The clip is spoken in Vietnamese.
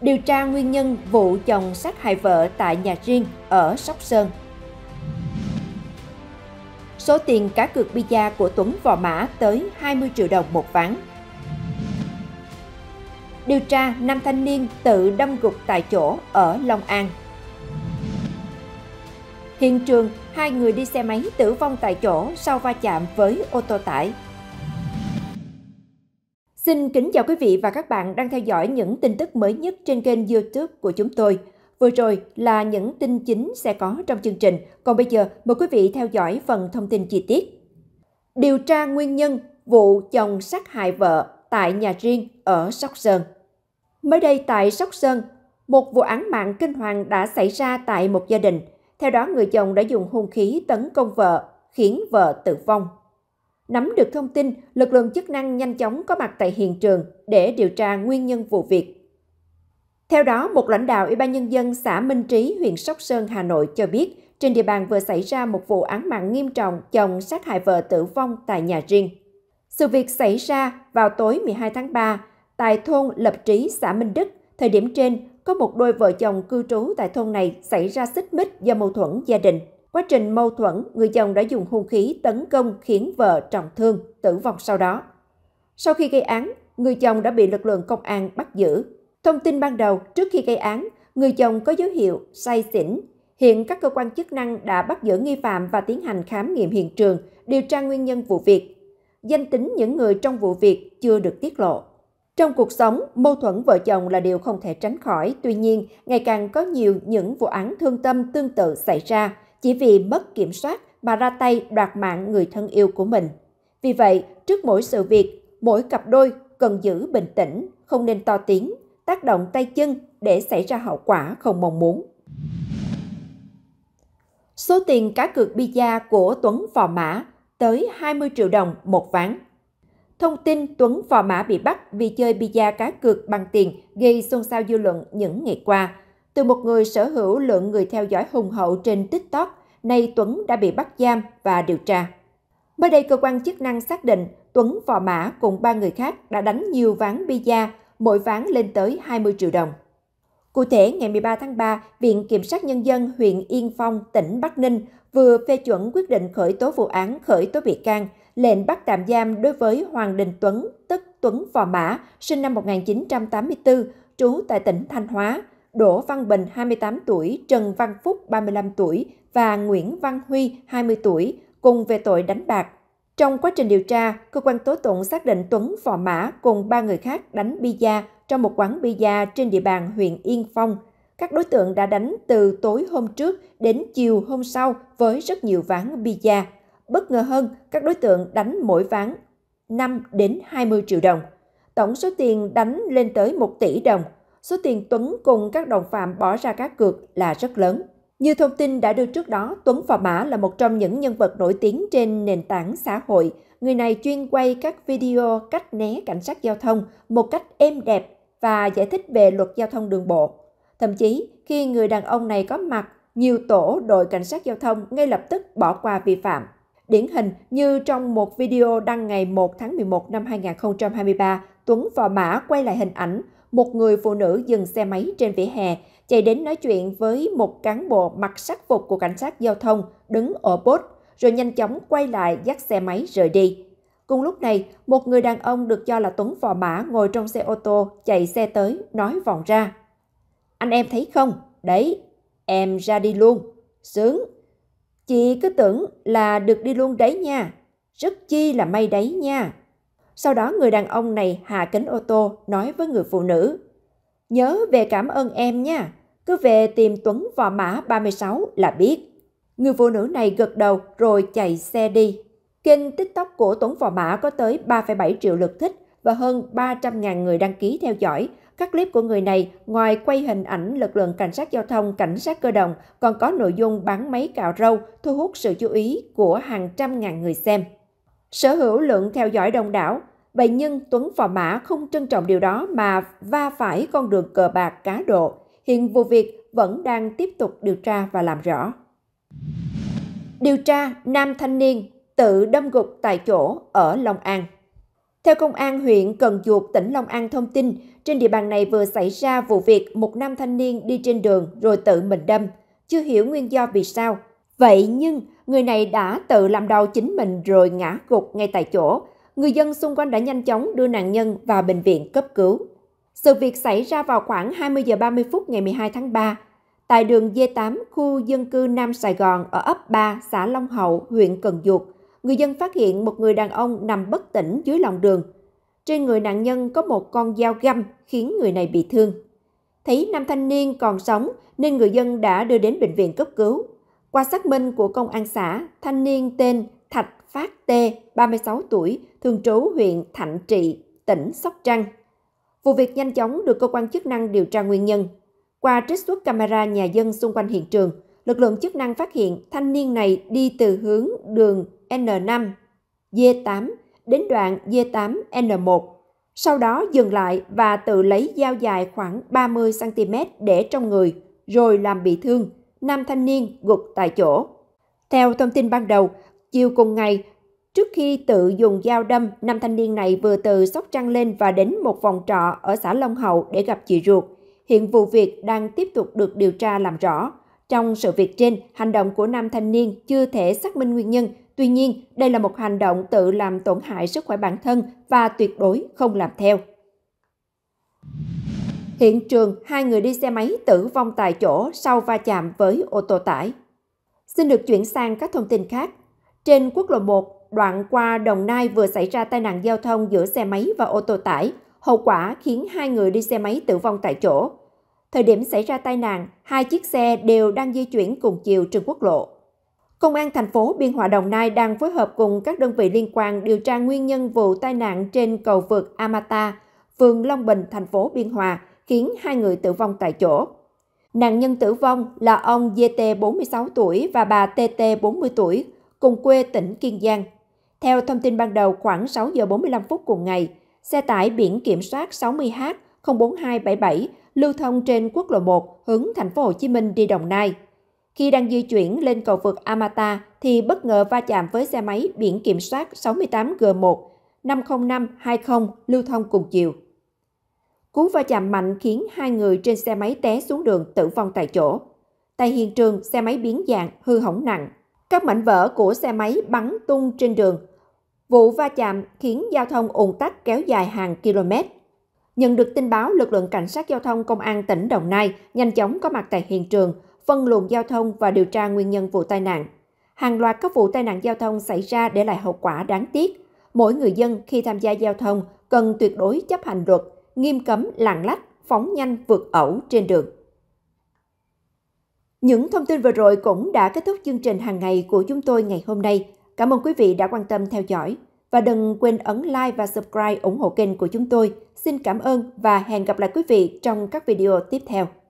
điều tra nguyên nhân vụ chồng sát hại vợ tại nhà riêng ở Sóc Sơn. Số tiền cá cược bida của Tuấn Vò Mã tới 20 triệu đồng một ván. Điều tra nam thanh niên tự đâm gục tại chỗ ở Long An. Hiện trường, hai người đi xe máy tử vong tại chỗ sau va chạm với ô tô tải Xin kính chào quý vị và các bạn đang theo dõi những tin tức mới nhất trên kênh YouTube của chúng tôi. Vừa rồi là những tin chính sẽ có trong chương trình, còn bây giờ mời quý vị theo dõi phần thông tin chi tiết. Điều tra nguyên nhân vụ chồng sát hại vợ tại nhà riêng ở Sóc Sơn. Mới đây tại Sóc Sơn, một vụ án mạng kinh hoàng đã xảy ra tại một gia đình. Theo đó, người chồng đã dùng hung khí tấn công vợ, khiến vợ tử vong. Nắm được thông tin, lực lượng chức năng nhanh chóng có mặt tại hiện trường để điều tra nguyên nhân vụ việc. Theo đó, một lãnh đạo Ủy ban Nhân dân xã Minh Trí, huyện Sóc Sơn, Hà Nội cho biết, trên địa bàn vừa xảy ra một vụ án mạng nghiêm trọng chồng sát hại vợ tử vong tại nhà riêng. Sự việc xảy ra vào tối 12 tháng 3 tại thôn Lập Trí, xã Minh Đức. Thời điểm trên, có một đôi vợ chồng cư trú tại thôn này xảy ra xích mích do mâu thuẫn gia đình. Quá trình mâu thuẫn, người chồng đã dùng hung khí tấn công khiến vợ trọng thương, tử vong sau đó. Sau khi gây án, người chồng đã bị lực lượng công an bắt giữ. Thông tin ban đầu, trước khi gây án, người chồng có dấu hiệu say xỉn. Hiện các cơ quan chức năng đã bắt giữ nghi phạm và tiến hành khám nghiệm hiện trường, điều tra nguyên nhân vụ việc. Danh tính những người trong vụ việc chưa được tiết lộ. Trong cuộc sống, mâu thuẫn vợ chồng là điều không thể tránh khỏi. Tuy nhiên, ngày càng có nhiều những vụ án thương tâm tương tự xảy ra, chỉ vì mất kiểm soát mà ra tay đoạt mạng người thân yêu của mình. Vì vậy, trước mỗi sự việc, mỗi cặp đôi cần giữ bình tĩnh, không nên to tiếng, tác động tay chân để xảy ra hậu quả không mong muốn. Số tiền cá cược bida của Tuấn Phò Mã tới 20 triệu đồng một ván. Thông tin Tuấn Phò Mã bị bắt vì chơi bida cá cược bằng tiền gây xôn xao dư luận những ngày qua – từ một người sở hữu lượng người theo dõi hùng hậu trên TikTok, nay Tuấn đã bị bắt giam và điều tra. Mới đây, cơ quan chức năng xác định Tuấn Phò Mã cùng ba người khác đã đánh nhiều ván bida, mỗi ván lên tới 20 triệu đồng. Cụ thể, ngày 13 tháng 3, Viện Kiểm sát Nhân dân huyện Yên Phong, tỉnh Bắc Ninh vừa phê chuẩn quyết định khởi tố vụ án khởi tố bị can, lệnh bắt tạm giam đối với Hoàng Đình Tuấn, tức Tuấn Phò Mã, sinh năm 1984, trú tại tỉnh Thanh Hóa, Đỗ Văn Bình 28 tuổi, Trần Văn Phúc 35 tuổi và Nguyễn Văn Huy 20 tuổi cùng về tội đánh bạc. Trong quá trình điều tra, cơ quan tố tụng xác định Tuấn Phò Mã cùng ba người khác đánh bia trong một quán bia trên địa bàn huyện Yên Phong. Các đối tượng đã đánh từ tối hôm trước đến chiều hôm sau với rất nhiều ván bia. Bất ngờ hơn, các đối tượng đánh mỗi ván 5 đến 20 triệu đồng. Tổng số tiền đánh lên tới 1 tỷ đồng – số tiền Tuấn cùng các đồng phạm bỏ ra các cược là rất lớn. Như thông tin đã đưa trước đó, Tuấn Phò Mã là một trong những nhân vật nổi tiếng trên nền tảng xã hội. Người này chuyên quay các video cách né cảnh sát giao thông một cách êm đẹp và giải thích về luật giao thông đường bộ. Thậm chí, khi người đàn ông này có mặt, nhiều tổ đội cảnh sát giao thông ngay lập tức bỏ qua vi phạm. Điển hình như trong một video đăng ngày 1 tháng 11 năm 2023, Tuấn Phò Mã quay lại hình ảnh một người phụ nữ dừng xe máy trên vỉa hè, chạy đến nói chuyện với một cán bộ mặc sắc phục của cảnh sát giao thông đứng ở bốt, rồi nhanh chóng quay lại dắt xe máy rời đi. Cùng lúc này, một người đàn ông được cho là Tuấn Phò Mã ngồi trong xe ô tô chạy xe tới, nói vòng ra. Anh em thấy không? Đấy, em ra đi luôn. Sướng. Chị cứ tưởng là được đi luôn đấy nha. Rất chi là may đấy nha. Sau đó người đàn ông này hạ kính ô tô nói với người phụ nữ. Nhớ về cảm ơn em nha, cứ về tìm Tuấn Võ Mã 36 là biết. Người phụ nữ này gật đầu rồi chạy xe đi. Kênh TikTok của Tuấn Phò Mã có tới 3,7 triệu lượt thích và hơn 300.000 người đăng ký theo dõi. Các clip của người này ngoài quay hình ảnh lực lượng cảnh sát giao thông, cảnh sát cơ động còn có nội dung bán máy cạo râu thu hút sự chú ý của hàng trăm ngàn người xem. Sở hữu lượng theo dõi đông đảo, vậy nhưng Tuấn Phò Mã không trân trọng điều đó mà va phải con đường cờ bạc cá độ. Hiện vụ việc vẫn đang tiếp tục điều tra và làm rõ. Điều tra nam thanh niên tự đâm gục tại chỗ ở Long An. Theo Công an huyện Cần Duộc, tỉnh Long An thông tin, trên địa bàn này vừa xảy ra vụ việc một nam thanh niên đi trên đường rồi tự mình đâm. Chưa hiểu nguyên do vì sao. Vậy nhưng người này đã tự làm đau chính mình rồi ngã gục ngay tại chỗ. Người dân xung quanh đã nhanh chóng đưa nạn nhân vào bệnh viện cấp cứu. Sự việc xảy ra vào khoảng 20 giờ 30 phút ngày 12 tháng 3 tại đường D8 khu dân cư Nam Sài Gòn ở ấp 3 xã Long Hậu, huyện Cần Duộc. Người dân phát hiện một người đàn ông nằm bất tỉnh dưới lòng đường. Trên người nạn nhân có một con dao găm khiến người này bị thương. Thấy nam thanh niên còn sống nên người dân đã đưa đến bệnh viện cấp cứu. Qua xác minh của công an xã, thanh niên tên Thạch Phát Tê, 36 tuổi, thường trú huyện Thạnh Trị, tỉnh Sóc Trăng. Vụ việc nhanh chóng được cơ quan chức năng điều tra nguyên nhân. Qua trích xuất camera nhà dân xung quanh hiện trường, lực lượng chức năng phát hiện thanh niên này đi từ hướng đường N5, D8 đến đoạn D8N1, sau đó dừng lại và tự lấy dao dài khoảng 30cm để trong người, rồi làm bị thương, nam thanh niên gục tại chỗ. Theo thông tin ban đầu, chiều cùng ngày, trước khi tự dùng dao đâm, nam thanh niên này vừa từ Sóc Trăng lên và đến một phòng trọ ở xã Long Hậu để gặp chị ruột. Hiện vụ việc đang tiếp tục được điều tra làm rõ. Trong sự việc trên, hành động của nam thanh niên chưa thể xác minh nguyên nhân, tuy nhiên đây là một hành động tự làm tổn hại sức khỏe bản thân và tuyệt đối không làm theo. Hiện trường, hai người đi xe máy tử vong tại chỗ sau va chạm với ô tô tải. Xin được chuyển sang các thông tin khác. Trên quốc lộ 1, đoạn qua Đồng Nai vừa xảy ra tai nạn giao thông giữa xe máy và ô tô tải, hậu quả khiến hai người đi xe máy tử vong tại chỗ. Thời điểm xảy ra tai nạn, hai chiếc xe đều đang di chuyển cùng chiều trên quốc lộ. Công an thành phố Biên Hòa Đồng Nai đang phối hợp cùng các đơn vị liên quan điều tra nguyên nhân vụ tai nạn trên cầu vượt Amata, phường Long Bình, thành phố Biên Hòa, khiến hai người tử vong tại chỗ. Nạn nhân tử vong là ông DT 46 tuổi và bà TT 40 tuổi, cùng quê tỉnh Kiên Giang. Theo thông tin ban đầu khoảng 6 giờ 45 phút cùng ngày, xe tải biển kiểm soát 60H 04277 lưu thông trên quốc lộ 1 hướng thành phố Hồ Chí Minh đi Đồng Nai. Khi đang di chuyển lên cầu vượt Amata thì bất ngờ va chạm với xe máy biển kiểm soát 68G1 50520 lưu thông cùng chiều. Cú va chạm mạnh khiến hai người trên xe máy té xuống đường tử vong tại chỗ. Tại hiện trường, xe máy biến dạng, hư hỏng nặng. Các mảnh vỡ của xe máy bắn tung trên đường. Vụ va chạm khiến giao thông ùn tắc kéo dài hàng km. Nhận được tin báo, lực lượng cảnh sát giao thông công an tỉnh Đồng Nai nhanh chóng có mặt tại hiện trường, phân luồng giao thông và điều tra nguyên nhân vụ tai nạn. Hàng loạt các vụ tai nạn giao thông xảy ra để lại hậu quả đáng tiếc. Mỗi người dân khi tham gia giao thông cần tuyệt đối chấp hành luật, nghiêm cấm lạng lách, phóng nhanh vượt ẩu trên đường. Những thông tin vừa rồi cũng đã kết thúc chương trình hàng ngày của chúng tôi ngày hôm nay. Cảm ơn quý vị đã quan tâm theo dõi và đừng quên ấn like và subscribe ủng hộ kênh của chúng tôi. Xin cảm ơn và hẹn gặp lại quý vị trong các video tiếp theo.